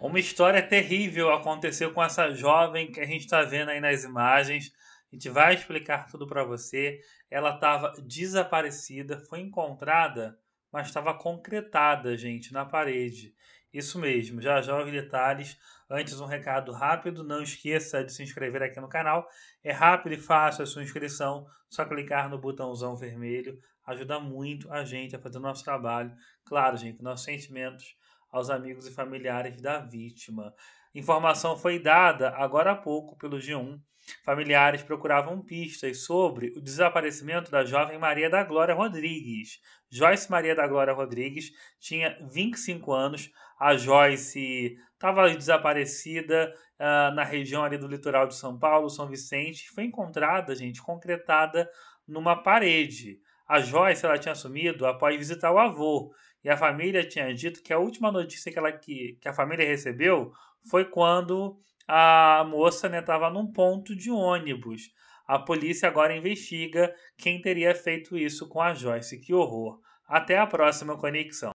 Uma história terrível aconteceu com essa jovem que a gente está vendo aí nas imagens. A gente vai explicar tudo para você. Ela estava desaparecida, foi encontrada, mas estava concretada, gente, na parede. Isso mesmo, já já os detalhes. Antes, um recado rápido: não esqueça de se inscrever aqui no canal. É rápido e fácil a sua inscrição, só clicar no botãozão vermelho. Ajuda muito a gente a fazer o nosso trabalho. Claro, gente, nossos sentimentos aos amigos e familiares da vítima. Informação foi dada agora há pouco pelo G1. Familiares procuravam pistas sobre o desaparecimento da jovem Maria da Glória Rodrigues. Joyce Maria da Glória Rodrigues tinha 25 anos. A Joyce estava desaparecida uh, na região ali do litoral de São Paulo, São Vicente. Foi encontrada, gente, concretada numa parede. A Joyce ela tinha sumido após visitar o avô, e a família tinha dito que a última notícia que, ela, que, que a família recebeu foi quando a moça estava né, num ponto de ônibus. A polícia agora investiga quem teria feito isso com a Joyce. Que horror! Até a próxima conexão.